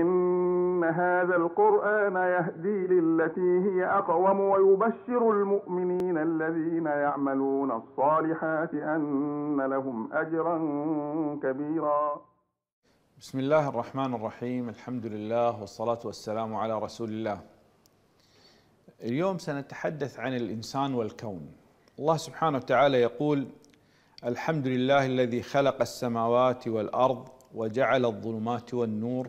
إن هذا القرآن يهدي للتي هي أقوم ويبشر المؤمنين الذين يعملون الصالحات أن لهم أجرا كبيرا بسم الله الرحمن الرحيم الحمد لله والصلاة والسلام على رسول الله اليوم سنتحدث عن الإنسان والكون الله سبحانه وتعالى يقول الحمد لله الذي خلق السماوات والأرض وجعل الظلمات والنور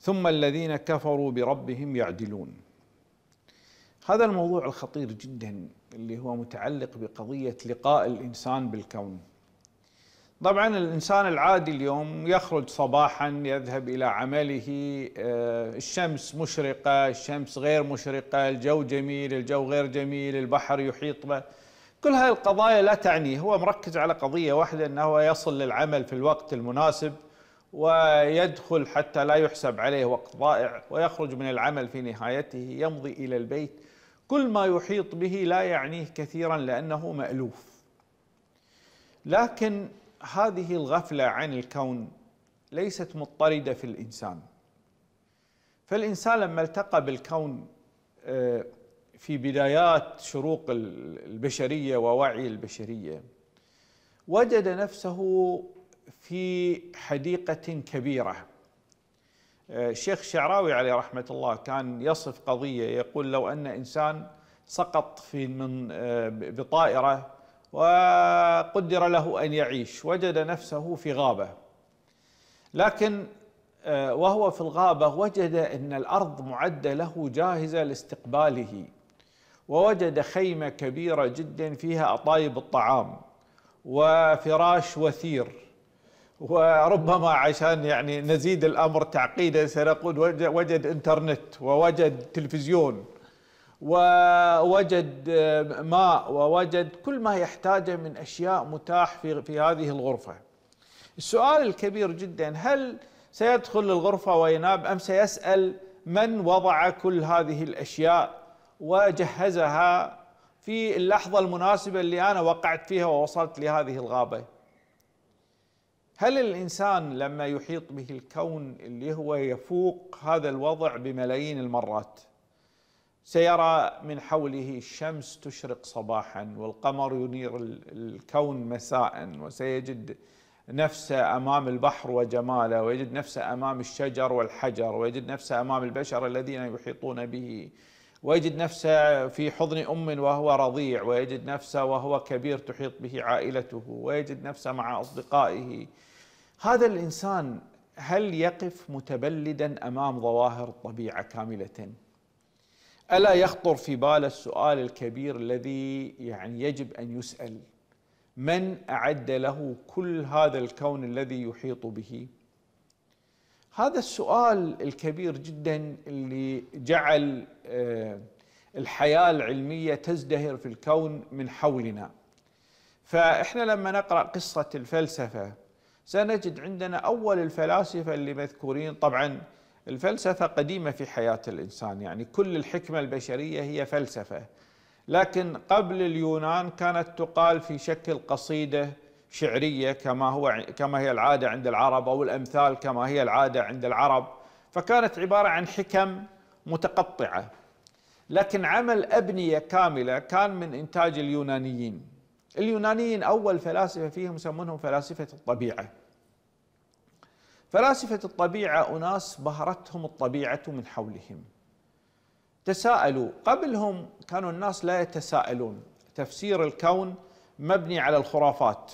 ثم الذين كفروا بربهم يعدلون هذا الموضوع الخطير جدا اللي هو متعلق بقضيه لقاء الانسان بالكون طبعا الانسان العادي اليوم يخرج صباحا يذهب الى عمله آه، الشمس مشرقه، الشمس غير مشرقه، الجو جميل، الجو غير جميل، البحر يحيط به. كل هذه القضايا لا تعنيه، هو مركز على قضيه واحده انه يصل للعمل في الوقت المناسب ويدخل حتى لا يحسب عليه وقت ضائع ويخرج من العمل في نهايته يمضي إلى البيت كل ما يحيط به لا يعنيه كثيرا لأنه مألوف لكن هذه الغفلة عن الكون ليست مضطردة في الإنسان فالإنسان لما التقى بالكون آه، في بدايات شروق البشرية ووعي البشرية وجد نفسه في حديقة كبيرة آه، الشيخ الشعراوي عليه رحمة الله كان يصف قضية يقول لو أن إنسان سقط في من آه، بطائرة وقدر له أن يعيش وجد نفسه في غابة لكن آه، وهو في الغابة وجد أن الأرض معدة له جاهزة لاستقباله ووجد خيمة كبيرة جدا فيها أطايب الطعام وفراش وثير وربما عشان يعني نزيد الامر تعقيدا سنقول وجد انترنت ووجد تلفزيون ووجد آه، ماء ووجد كل ما يحتاجه من اشياء متاح في في هذه الغرفه. السؤال الكبير جدا هل سيدخل الغرفه وينام ام سيسال من وضع كل هذه الاشياء وجهزها في اللحظه المناسبه اللي انا وقعت فيها ووصلت لهذه الغابه؟ هل الانسان لما يحيط به الكون اللي هو يفوق هذا الوضع بملايين المرات سيرى من حوله الشمس تشرق صباحا والقمر ينير الكون مساء وسيجد نفسه امام البحر وجماله ويجد نفسه امام الشجر والحجر ويجد نفسه امام البشر الذين يحيطون به ويجد نفسه في حضن ام وهو رضيع ويجد نفسه وهو كبير تحيط به عائلته ويجد نفسه مع اصدقائه هذا الانسان هل يقف متبلدا امام ظواهر الطبيعه كامله؟ الا يخطر في بال السؤال الكبير الذي يعني يجب ان يسال من اعد له كل هذا الكون الذي يحيط به؟ هذا السؤال الكبير جدا اللي جعل آه، الحياه العلميه تزدهر في الكون من حولنا. فاحنا لما نقرا قصه الفلسفه سنجد عندنا أول الفلاسفة اللي مذكورين طبعا الفلسفة قديمة في حياة الإنسان يعني كل الحكمة البشرية هي فلسفة لكن قبل اليونان كانت تقال في شكل قصيدة شعرية كما, هو كما هي العادة عند العرب أو الأمثال كما هي العادة عند العرب فكانت عبارة عن حكم متقطعة لكن عمل أبنية كاملة كان من إنتاج اليونانيين اليونانيين أول فلاسفة فيهم يسمونهم فلاسفة الطبيعة فلاسفة الطبيعة أناس بهرتهم الطبيعة من حولهم تساءلوا قبلهم كانوا الناس لا يتساءلون تفسير الكون مبني على الخرافات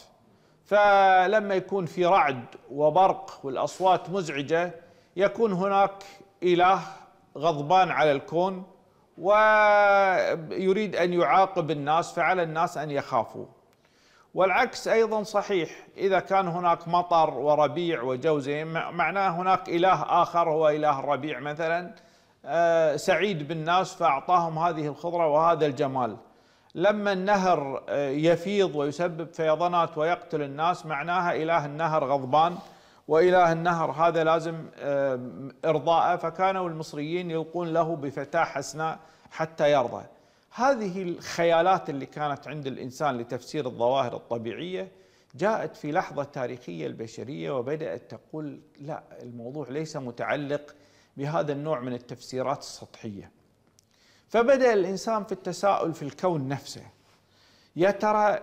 فلما يكون في رعد وبرق والأصوات مزعجة يكون هناك إله غضبان على الكون ويريد أن يعاقب الناس فعلى الناس أن يخافوا والعكس أيضا صحيح إذا كان هناك مطر وربيع وجوزه معناه هناك إله آخر هو إله الربيع مثلا آه، سعيد بالناس فأعطاهم هذه الخضرة وهذا الجمال لما النهر آه، يفيض ويسبب فيضانات ويقتل الناس معناها إله النهر غضبان وإله النهر هذا لازم آه، إرضاءه فكانوا المصريين يلقون له بفتاة حسناء حتى يرضى هذه الخيالات اللي كانت عند الانسان لتفسير الظواهر الطبيعيه جاءت في لحظه تاريخيه البشريه وبدات تقول لا الموضوع ليس متعلق بهذا النوع من التفسيرات السطحيه. فبدا الانسان في التساؤل في الكون نفسه يا ترى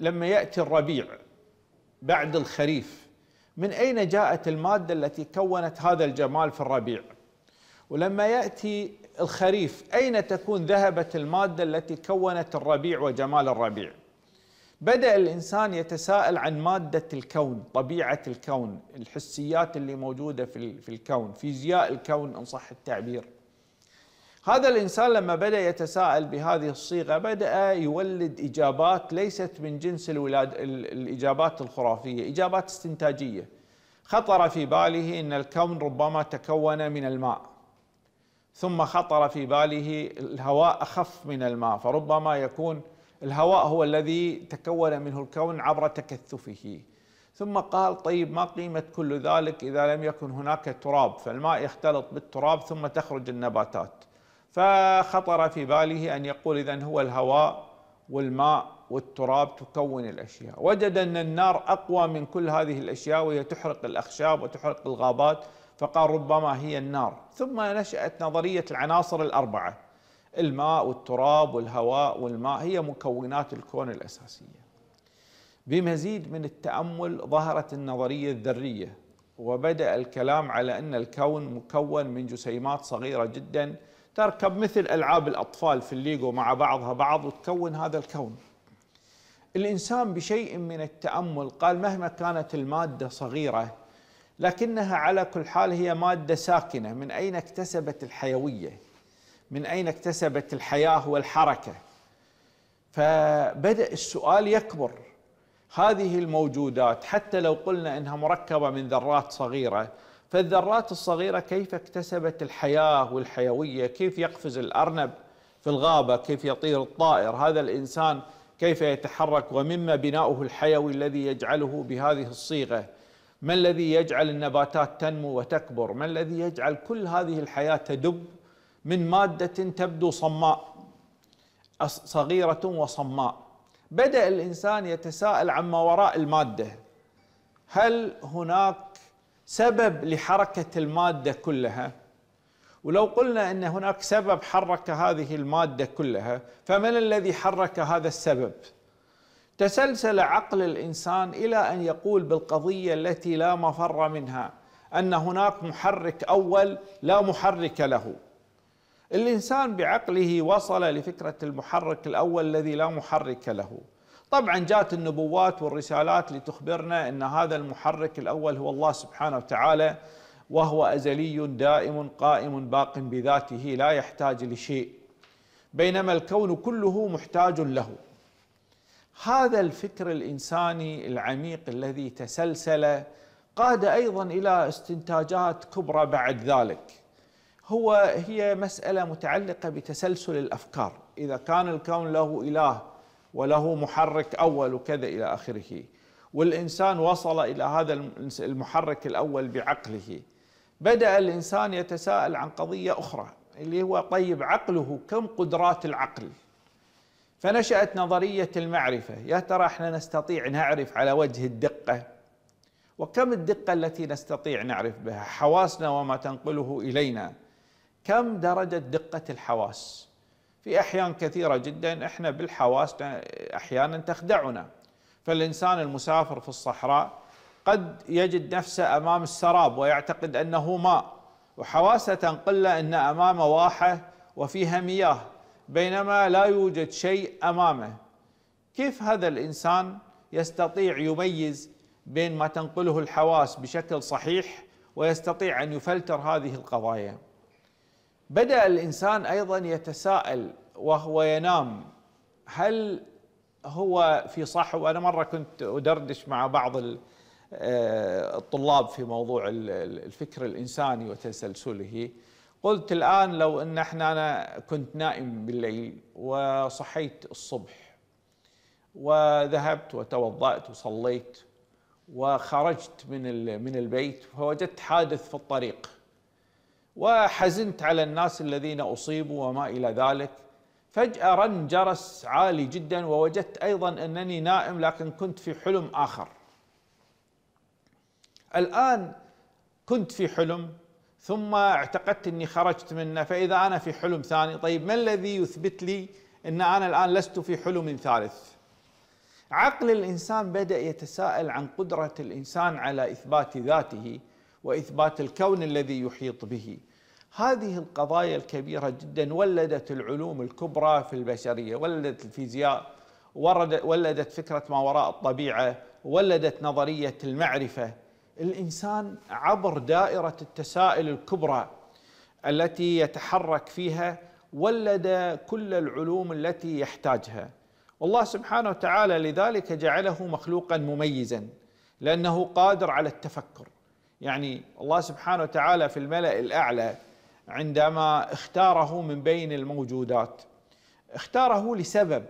لما ياتي الربيع بعد الخريف من اين جاءت الماده التي كونت هذا الجمال في الربيع؟ ولما ياتي الخريف أين تكون ذهبت المادة التي كونت الربيع وجمال الربيع بدأ الإنسان يتساءل عن مادة الكون طبيعة الكون الحسيات اللي موجودة في الكون فيزياء الكون إن صح التعبير هذا الإنسان لما بدأ يتساءل بهذه الصيغة بدأ يولد إجابات ليست من جنس الولاد الإجابات الخرافية إجابات استنتاجية خطر في باله أن الكون ربما تكون من الماء ثم خطر في باله الهواء أخف من الماء فربما يكون الهواء هو الذي تكون منه الكون عبر تكثفه ثم قال طيب ما قيمة كل ذلك إذا لم يكن هناك تراب فالماء يختلط بالتراب ثم تخرج النباتات فخطر في باله أن يقول إذا هو الهواء والماء والتراب تكون الأشياء وجد أن النار أقوى من كل هذه الأشياء وهي تحرق الأخشاب وتحرق الغابات فقال ربما هي النار ثم نشأت نظرية العناصر الأربعة الماء والتراب والهواء والماء هي مكونات الكون الأساسية بمزيد من التأمل ظهرت النظرية الذرية وبدأ الكلام على أن الكون مكون من جسيمات صغيرة جدا تركب مثل ألعاب الأطفال في الليجو مع بعضها بعض وتكون هذا الكون الإنسان بشيء من التأمل قال مهما كانت المادة صغيرة لكنها على كل حال هي مادة ساكنة من أين اكتسبت الحيوية من أين اكتسبت الحياة والحركة فبدأ السؤال يكبر هذه الموجودات حتى لو قلنا أنها مركبة من ذرات صغيرة فالذرات الصغيرة كيف اكتسبت الحياة والحيوية كيف يقفز الأرنب في الغابة كيف يطير الطائر هذا الإنسان كيف يتحرك ومما بناؤه الحيوي الذي يجعله بهذه الصيغة ما الذي يجعل النباتات تنمو وتكبر ما الذي يجعل كل هذه الحياة تدب من مادة تبدو صماء صغيرة وصماء بدأ الإنسان يتساءل عما وراء المادة هل هناك سبب لحركة المادة كلها ولو قلنا أن هناك سبب حرك هذه المادة كلها فمن الذي حرك هذا السبب؟ تسلسل عقل الانسان الى ان يقول بالقضيه التي لا مفر منها ان هناك محرك اول لا محرك له الانسان بعقله وصل لفكره المحرك الاول الذي لا محرك له طبعا جاءت النبوات والرسالات لتخبرنا ان هذا المحرك الاول هو الله سبحانه وتعالى وهو ازلي دائم قائم باق بذاته لا يحتاج لشيء بينما الكون كله محتاج له هذا الفكر الانساني العميق الذي تسلسل قاد ايضا الى استنتاجات كبرى بعد ذلك هو هي مساله متعلقه بتسلسل الافكار اذا كان الكون له اله وله محرك اول وكذا الى اخره والانسان وصل الى هذا المحرك الاول بعقله بدا الانسان يتساءل عن قضيه اخرى اللي هو طيب عقله كم قدرات العقل فنشأت نظرية المعرفة يا ترى احنا نستطيع نعرف على وجه الدقة وكم الدقة التي نستطيع نعرف بها حواسنا وما تنقله إلينا كم درجة دقة الحواس في أحيان كثيرة جدا احنا بالحواس أحيانا تخدعنا فالإنسان المسافر في الصحراء قد يجد نفسه أمام السراب ويعتقد أنه ماء وحواسه تنقل له أن أمامه واحة وفيها مياه بينما لا يوجد شيء امامه كيف هذا الانسان يستطيع يميز بين ما تنقله الحواس بشكل صحيح ويستطيع ان يفلتر هذه القضايا بدا الانسان ايضا يتساءل وهو ينام هل هو في صحو انا مره كنت ادردش مع بعض آه، الطلاب في موضوع الفكر الانساني وتسلسله قلت الآن لو أن احنا أنا كنت نائم بالليل وصحيت الصبح وذهبت وتوضأت وصليت وخرجت من من البيت فوجدت حادث في الطريق وحزنت على الناس الذين أصيبوا وما إلى ذلك فجأة رن جرس عالي جدا ووجدت أيضا أنني نائم لكن كنت في حلم آخر الآن كنت في حلم ثم اعتقدت اني خرجت منه فاذا انا في حلم ثاني طيب ما الذي يثبت لي ان انا الان لست في حلم ثالث عقل الانسان بدا يتساءل عن قدره الانسان على اثبات ذاته واثبات الكون الذي يحيط به هذه القضايا الكبيره جدا ولدت العلوم الكبرى في البشريه ولدت الفيزياء ولدت فكره ما وراء الطبيعه ولدت نظريه المعرفه الانسان عبر دائره التسائل الكبرى التي يتحرك فيها ولد كل العلوم التي يحتاجها والله سبحانه وتعالى لذلك جعله مخلوقا مميزا لانه قادر على التفكر يعني الله سبحانه وتعالى في الملا الاعلى عندما اختاره من بين الموجودات اختاره لسبب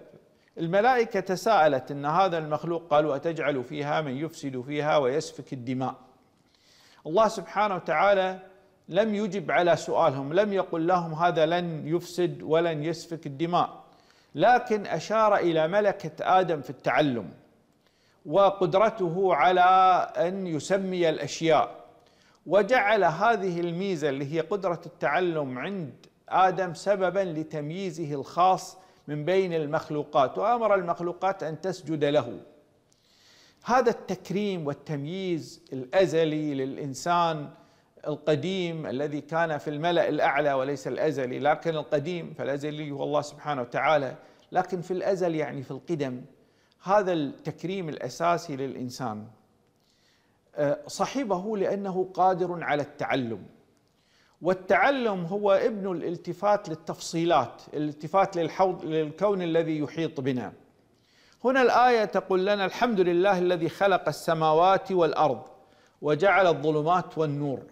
الملائكة تساءلت إن هذا المخلوق قالوا أتجعل فيها من يفسد فيها ويسفك الدماء الله سبحانه وتعالى لم يجب على سؤالهم لم يقل لهم هذا لن يفسد ولن يسفك الدماء لكن أشار إلى ملكة آدم في التعلم وقدرته على أن يسمي الأشياء وجعل هذه الميزة اللي هي قدرة التعلم عند آدم سببا لتمييزه الخاص من بين المخلوقات وامر المخلوقات ان تسجد له هذا التكريم والتمييز الازلي للانسان القديم الذي كان في الملا الاعلى وليس الازلي لكن القديم فالازلي هو الله سبحانه وتعالى لكن في الازل يعني في القدم هذا التكريم الاساسي للانسان أه، صحبه لانه قادر على التعلم والتعلم هو ابن الالتفات للتفصيلات الالتفات للحوض للكون الذي يحيط بنا هنا الآية تقول لنا الحمد لله الذي خلق السماوات والأرض وجعل الظلمات والنور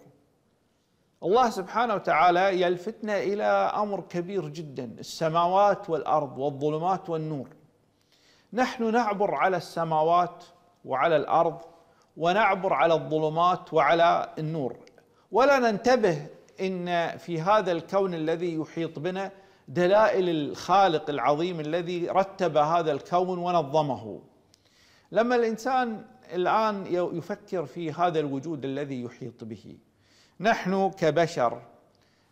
الله سبحانه وتعالى يلفتنا إلى أمر كبير جدا السماوات والأرض والظلمات والنور نحن نعبر على السماوات وعلى الأرض ونعبر على الظلمات وعلى النور ولا ننتبه إن في هذا الكون الذي يحيط بنا دلائل الخالق العظيم الذي رتب هذا الكون ونظمه لما الإنسان الآن يفكر في هذا الوجود الذي يحيط به نحن كبشر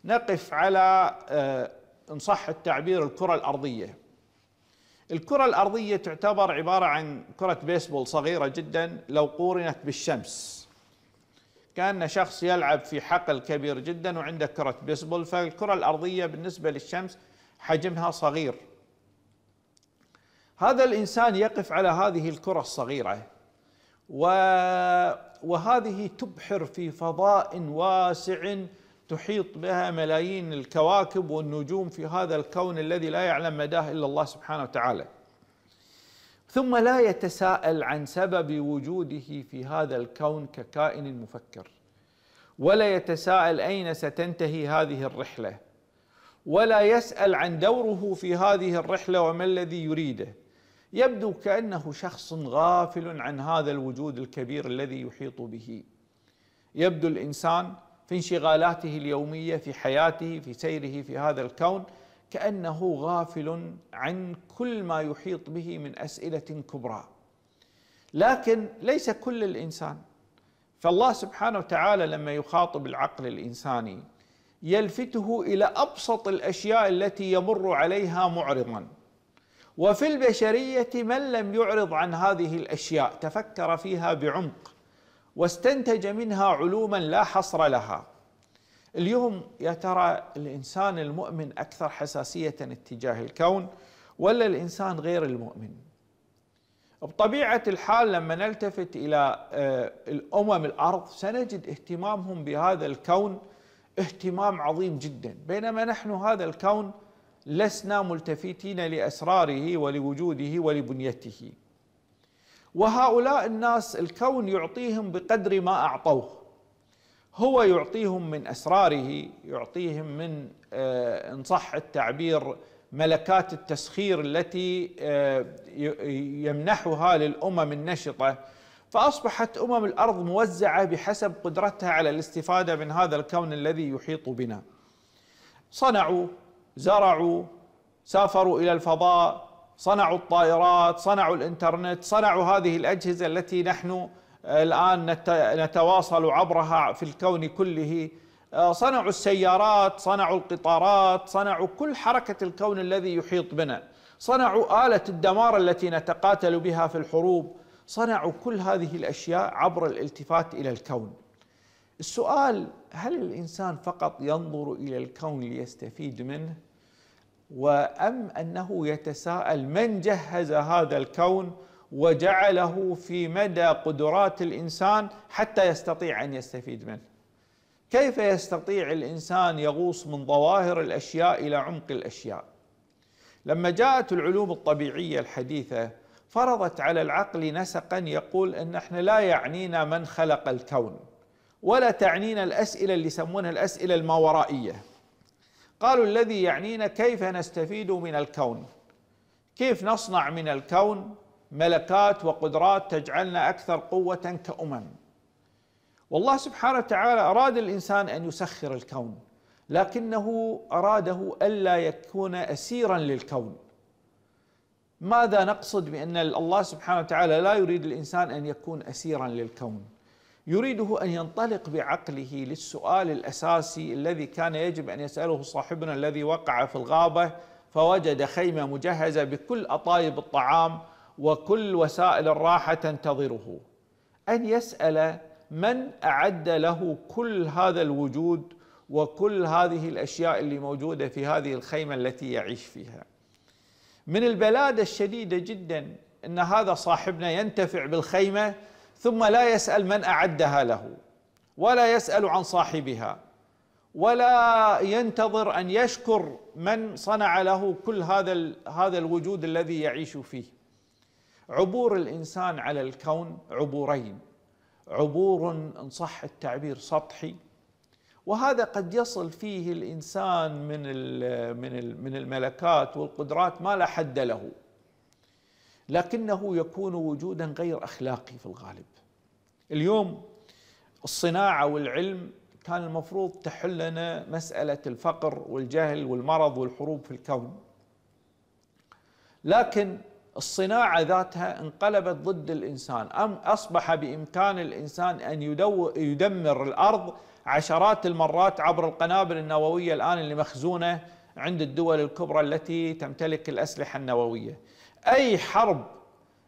نقف على آه، إن صح التعبير الكرة الأرضية الكرة الأرضية تعتبر عبارة عن كرة بيسبول صغيرة جدا لو قورنت بالشمس كان شخص يلعب في حقل كبير جدا وعنده كرة بيسبول فالكرة الأرضية بالنسبة للشمس حجمها صغير هذا الإنسان يقف على هذه الكرة الصغيرة و... وهذه تبحر في فضاء واسع تحيط بها ملايين الكواكب والنجوم في هذا الكون الذي لا يعلم مداه إلا الله سبحانه وتعالى ثم لا يتساءل عن سبب وجوده في هذا الكون ككائن مفكر ولا يتساءل اين ستنتهي هذه الرحله ولا يسال عن دوره في هذه الرحله وما الذي يريده يبدو كانه شخص غافل عن هذا الوجود الكبير الذي يحيط به يبدو الانسان في انشغالاته اليوميه في حياته في سيره في هذا الكون كانه غافل عن كل ما يحيط به من اسئله كبرى لكن ليس كل الانسان فالله سبحانه وتعالى لما يخاطب العقل الانساني يلفته الى ابسط الاشياء التي يمر عليها معرضا وفي البشريه من لم يعرض عن هذه الاشياء تفكر فيها بعمق واستنتج منها علوما لا حصر لها اليوم يا ترى الإنسان المؤمن أكثر حساسية اتجاه الكون ولا الإنسان غير المؤمن بطبيعة الحال لما نلتفت إلى آه، الأمم الأرض سنجد اهتمامهم بهذا الكون اهتمام عظيم جدا بينما نحن هذا الكون لسنا ملتفتين لأسراره ولوجوده ولبنيته وهؤلاء الناس الكون يعطيهم بقدر ما أعطوه هو يعطيهم من اسراره يعطيهم من آه، ان صح التعبير ملكات التسخير التي آه، يمنحها للامم النشطه فاصبحت امم الارض موزعه بحسب قدرتها على الاستفاده من هذا الكون الذي يحيط بنا. صنعوا، زرعوا، سافروا الى الفضاء، صنعوا الطائرات، صنعوا الانترنت، صنعوا هذه الاجهزه التي نحن الآن نتواصل عبرها في الكون كله آه، صنعوا السيارات صنعوا القطارات صنعوا كل حركة الكون الذي يحيط بنا صنعوا آلة الدمار التي نتقاتل بها في الحروب صنعوا كل هذه الأشياء عبر الالتفات إلى الكون السؤال هل الإنسان فقط ينظر إلى الكون ليستفيد منه وأم أنه يتساءل من جهز هذا الكون وجعله في مدى قدرات الانسان حتى يستطيع ان يستفيد منه. كيف يستطيع الانسان يغوص من ظواهر الاشياء الى عمق الاشياء؟ لما جاءت العلوم الطبيعيه الحديثه فرضت على العقل نسقا يقول ان احنا لا يعنينا من خلق الكون ولا تعنينا الاسئله اللي يسمونها الاسئله الماورائيه. قالوا الذي يعنينا كيف نستفيد من الكون؟ كيف نصنع من الكون ملكات وقدرات تجعلنا أكثر قوة كأمم والله سبحانه وتعالى أراد الإنسان أن يسخر الكون لكنه أراده ألا يكون أسيرا للكون ماذا نقصد بأن الله سبحانه وتعالى لا يريد الإنسان أن يكون أسيرا للكون يريده أن ينطلق بعقله للسؤال الأساسي الذي كان يجب أن يسأله صاحبنا الذي وقع في الغابة فوجد خيمة مجهزة بكل أطايب الطعام وكل وسائل الراحه تنتظره ان يسال من اعد له كل هذا الوجود وكل هذه الاشياء اللي موجوده في هذه الخيمه التي يعيش فيها. من البلاده الشديده جدا ان هذا صاحبنا ينتفع بالخيمه ثم لا يسال من اعدها له ولا يسال عن صاحبها ولا ينتظر ان يشكر من صنع له كل هذا هذا الوجود الذي يعيش فيه. عبور الانسان على الكون عبورين عبور ان صح التعبير سطحي وهذا قد يصل فيه الانسان من من من الملكات والقدرات ما لا حد له لكنه يكون وجودا غير اخلاقي في الغالب اليوم الصناعه والعلم كان المفروض تحل لنا مساله الفقر والجهل والمرض والحروب في الكون لكن الصناعة ذاتها انقلبت ضد الإنسان أم أصبح بإمكان الإنسان أن يدمر الأرض عشرات المرات عبر القنابل النووية الآن اللي مخزونة عند الدول الكبرى التي تمتلك الأسلحة النووية أي حرب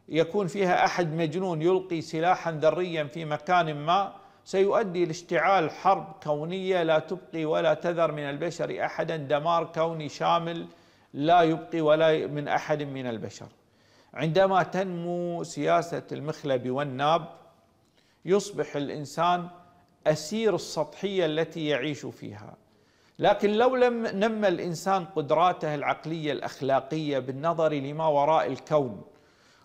يكون فيها أحد مجنون يلقي سلاحا ذريا في مكان ما سيؤدي لاشتعال حرب كونية لا تبقي ولا تذر من البشر أحدا دمار كوني شامل لا يبقي ولا من أحد من البشر عندما تنمو سياسة المخلب والناب يصبح الإنسان أسير السطحية التي يعيش فيها لكن لو لم نمى الإنسان قدراته العقلية الأخلاقية بالنظر لما وراء الكون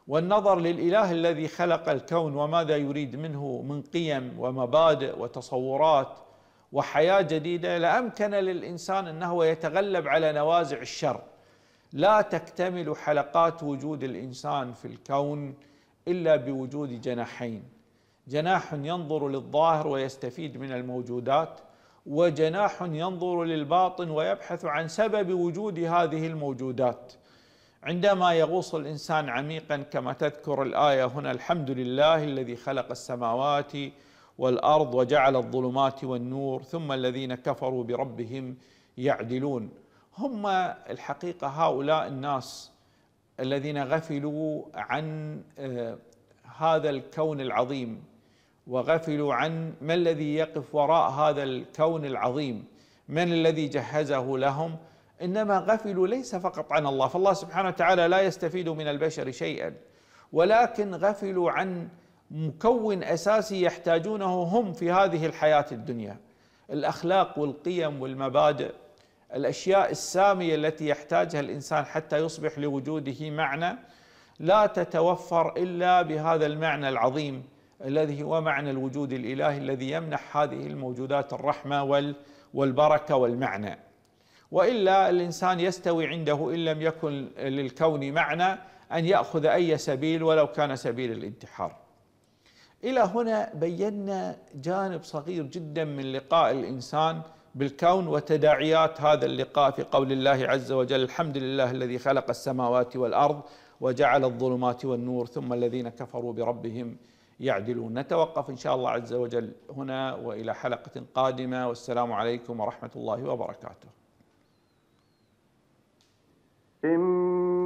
والنظر للإله الذي خلق الكون وماذا يريد منه من قيم ومبادئ وتصورات وحياة جديدة لأمكن للإنسان أنه يتغلب على نوازع الشر لا تكتمل حلقات وجود الانسان في الكون الا بوجود جناحين جناح ينظر للظاهر ويستفيد من الموجودات وجناح ينظر للباطن ويبحث عن سبب وجود هذه الموجودات عندما يغوص الانسان عميقا كما تذكر الايه هنا الحمد لله الذي خلق السماوات والارض وجعل الظلمات والنور ثم الذين كفروا بربهم يعدلون هم الحقيقه هؤلاء الناس الذين غفلوا عن آه، هذا الكون العظيم وغفلوا عن ما الذي يقف وراء هذا الكون العظيم من الذي جهزه لهم انما غفلوا ليس فقط عن الله فالله سبحانه وتعالى لا يستفيد من البشر شيئا ولكن غفلوا عن مكون اساسي يحتاجونه هم في هذه الحياه الدنيا الاخلاق والقيم والمبادئ الأشياء السامية التي يحتاجها الإنسان حتى يصبح لوجوده معنى لا تتوفر إلا بهذا المعنى العظيم الذي هو معنى الوجود الإلهي الذي يمنح هذه الموجودات الرحمة والبركة والمعنى وإلا الإنسان يستوي عنده إن لم يكن للكون معنى أن يأخذ أي سبيل ولو كان سبيل الانتحار إلى هنا بينا جانب صغير جدا من لقاء الإنسان بالكون وتداعيات هذا اللقاء في قول الله عز وجل الحمد لله الذي خلق السماوات والارض وجعل الظلمات والنور ثم الذين كفروا بربهم يعدلون نتوقف ان شاء الله عز وجل هنا والى حلقه قادمه والسلام عليكم ورحمه الله وبركاته